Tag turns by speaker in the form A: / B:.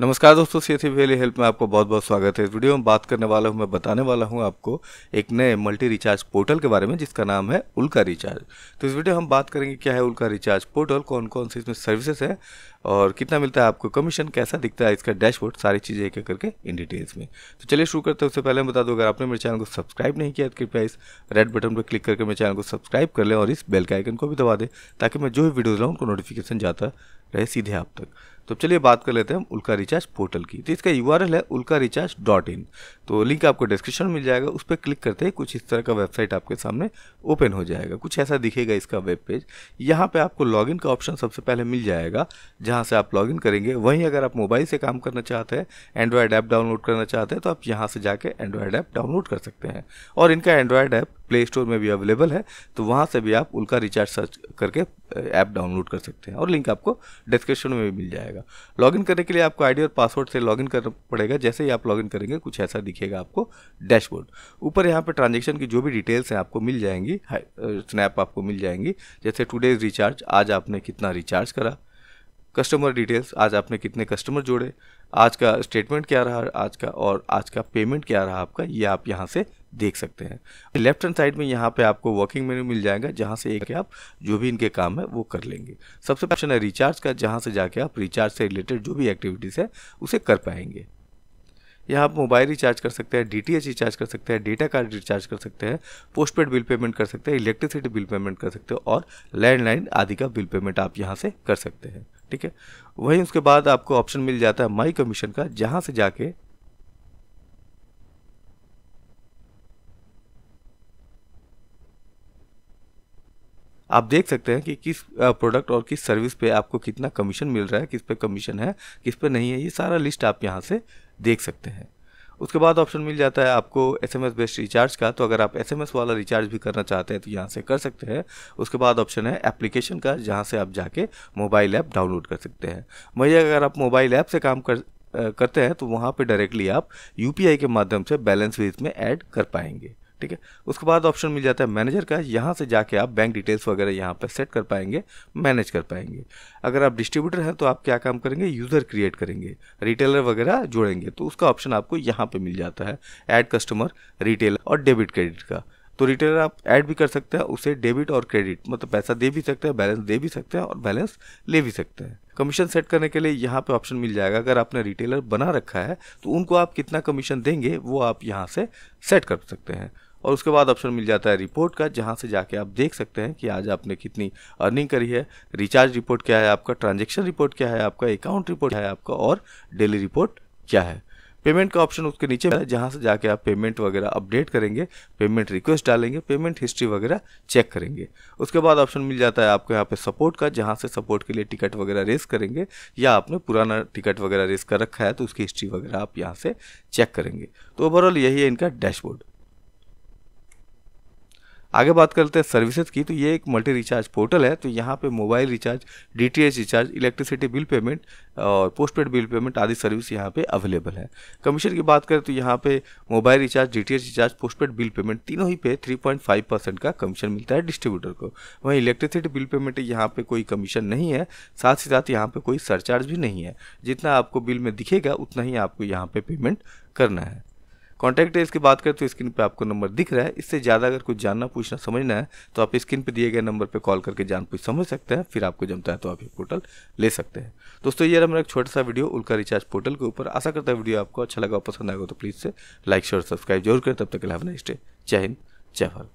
A: नमस्कार दोस्तों सी थी वेली हेल्प में आपको बहुत बहुत स्वागत है इस वीडियो में बात करने वाला हूँ मैं बताने वाला हूँ आपको एक नए मल्टी रिचार्ज पोर्टल के बारे में जिसका नाम है उल्का रिचार्ज तो इस वीडियो हम बात करेंगे क्या है उल्का रिचार्ज पोर्टल कौन कौन सी इसमें सर्विसेज है और कितना मिलता है आपको कमीशन कैसा दिखता है इसका डैशबोर्ड सारी चीज़ें एक एक करके इन डिटेल्स में तो चलिए शुरू करते हैं उससे पहले मैं बता दूँ अगर आपने मेरे चैनल को सब्सक्राइब नहीं किया तो कृपया इस रेड बटन पर क्लिक करके मेरे चैनल को सब्सक्राइब कर लें और इस बेल के आइकन को भी दबा दें ताकि मैं जो भी वीडियो लाऊँ उनको नोटिफिकेशन जाता रहे सीधे आप तक तो चलिए बात कर लेते हैं हम उल्का रिचार्ज पोर्टल की तो इसका यू है उल्का रिचार्ज डॉट इन तो लिंक आपको डिस्क्रिप्शन मिल जाएगा उस पर क्लिक करते ही कुछ इस तरह का वेबसाइट आपके सामने ओपन हो जाएगा कुछ ऐसा दिखेगा इसका वेब पेज यहाँ पे आपको लॉगिन का ऑप्शन सबसे पहले मिल जाएगा जहाँ से आप लॉगिन करेंगे वहीं अगर आप मोबाइल से काम करना चाहते हैं एंड्रॉयड ऐप डाउनलोड करना चाहते हैं तो आप यहाँ से जाके एंड्रॉयड ऐप डाउनलोड कर सकते हैं और इनका एंड्रॉयड ऐप प्ले स्टोर में भी अवेलेबल है तो वहाँ से भी आप उल्का रिचार्ज सर्च करके ऐप डाउनलोड कर सकते हैं और लिंक आपको डिस्क्रिप्शन में भी मिल जाएगा लॉगिन करने के लिए आपको आईडी और पासवर्ड से लॉगिन करना पड़ेगा जैसे ही आप लॉगिन करेंगे कुछ ऐसा दिखेगा आपको डैशबोर्ड ऊपर यहाँ पर ट्रांजेक्शन की जो भी डिटेल्स हैं आपको मिल जाएंगी स्नैप आपको मिल जाएंगी जैसे टूडेज रिचार्ज आज आपने कितना रिचार्ज करा कस्टमर डिटेल्स आज आपने कितने कस्टमर जोड़े आज का स्टेटमेंट क्या रहा आज का और आज का पेमेंट क्या रहा आपका ये आप यहाँ से देख सकते हैं लेफ्ट हैंड साइड में यहाँ पे आपको वर्किंग मेन्यू मिल जाएगा जहाँ से एक आप जो भी इनके काम है वो कर लेंगे सबसे ऑप्शन है रिचार्ज का जहाँ से जाके आप रिचार्ज से रिलेटेड जो भी एक्टिविटीज़ है उसे कर पाएंगे यहाँ आप मोबाइल रिचार्ज कर सकते हैं डी रिचार्ज कर सकते हैं डेटा कार्ड रिचार्ज कर सकते हैं पोस्टपेड बिल पेमेंट कर सकते हैं इलेक्ट्रिसिटी बिल पेमेंट कर सकते हैं और लैंडलाइन आदि का बिल पेमेंट आप यहाँ से कर सकते हैं ठीक है वहीं उसके बाद आपको ऑप्शन मिल जाता है माई कमीशन का जहाँ से जाके आप देख सकते हैं कि किस प्रोडक्ट और किस सर्विस पे आपको कितना कमीशन मिल रहा है किस पे कमीशन है किस पे नहीं है ये सारा लिस्ट आप यहाँ से देख सकते हैं उसके बाद ऑप्शन मिल जाता है आपको S M S based recharge का तो अगर आप एस एम एस वाला रिचार्ज भी करना चाहते हैं तो यहाँ से कर सकते हैं उसके बाद ऑप्शन है एप्लीकेशन का जहाँ से आप जाके मोबाइल ऐप डाउनलोड कर सकते हैं वही अगर आप मोबाइल ऐप से काम कर करते हैं तो वहाँ पे डायरेक्टली आप यूपीआई के माध्यम से बैलेंस भी इसमें ऐड कर पाएंगे ठीक है उसके बाद ऑप्शन मिल जाता है मैनेजर का यहाँ से जाके आप बैंक डिटेल्स वगैरह यहाँ पर सेट कर पाएंगे मैनेज कर पाएंगे अगर आप डिस्ट्रीब्यूटर हैं तो आप क्या काम करेंगे यूज़र क्रिएट करेंगे रिटेलर वगैरह जोड़ेंगे तो उसका ऑप्शन आपको यहाँ पर मिल जाता है एड कस्टमर रिटेलर और डेबिट क्रेडिट का तो रिटेलर आप ऐड भी कर सकते हैं उसे डेबिट और क्रेडिट मतलब पैसा दे भी सकते हैं बैलेंस दे भी सकते हैं और बैलेंस ले भी सकते हैं कमीशन सेट करने के लिए यहाँ पे ऑप्शन मिल जाएगा अगर आपने रिटेलर बना रखा है तो उनको आप कितना कमीशन देंगे वो आप यहाँ से सेट कर सकते हैं और उसके बाद ऑप्शन मिल जाता है रिपोर्ट का जहाँ से जाके आप देख सकते हैं कि आज आपने कितनी अर्निंग करी है रिचार्ज रिपोर्ट क्या है आपका ट्रांजेक्शन रिपोर्ट क्या है आपका अकाउंट रिपोर्ट है आपका और डेली रिपोर्ट क्या है पेमेंट का ऑप्शन उसके नीचे है जहाँ से जाके आप पेमेंट वगैरह अपडेट करेंगे पेमेंट रिक्वेस्ट डालेंगे पेमेंट हिस्ट्री वगैरह चेक करेंगे उसके बाद ऑप्शन मिल जाता है आपको यहाँ पे सपोर्ट का जहाँ से सपोर्ट के लिए टिकट वगैरह रेस करेंगे या आपने पुराना टिकट वगैरह रेस कर रखा है तो उसकी हिस्ट्री वगैरह आप यहाँ से चेक करेंगे तो ओवरऑल यही है इनका डैशबोर्ड आगे बात करते हैं सर्विसेज की तो ये एक मल्टी रिचार्ज पोर्टल है तो यहाँ पे mobile recharge D recharge electricity bill payment और पोस्ट पेड बिल पेमेंट आदि सर्विस यहाँ पे अवेलेबल है कमीशन की बात करें तो यहाँ पे mobile recharge D recharge postpaid bill payment तीनों ही पे 3.5 परसेंट का कमीशन मिलता है डिस्ट्रीब्यूटर को वहीं इलेक्ट्रिसिटी बिल पेमेंट यहाँ पे कोई कमीशन नहीं है साथ ही साथ यहाँ पर कोई सरचार्ज भी नहीं है जितना आपको बिल में दिखेगा उतना ही आपको यहाँ पे पेमेंट करना है कॉन्टैक्ट इसकी बात करें तो स्क्रीन पर आपको नंबर दिख रहा है इससे ज़्यादा अगर कुछ जानना पूछना समझना है तो आप स्क्रीन पर दिए गए नंबर पर कॉल करके जान पूछ समझ सकते हैं फिर आपको जमता है तो आप ये पोर्टल ले सकते हैं दोस्तों ये हमारा एक छोटा सा वीडियो उल्का रिचार्ज पोर्टल के ऊपर आशा करता है वीडियो आपको अच्छा लगा पसंद आएगा तो प्लीज़ से लाइक शेयर सब्सक्राइब जरूर करें तब तक लाभ नेक्स्ट डे जय हिंद जय भारत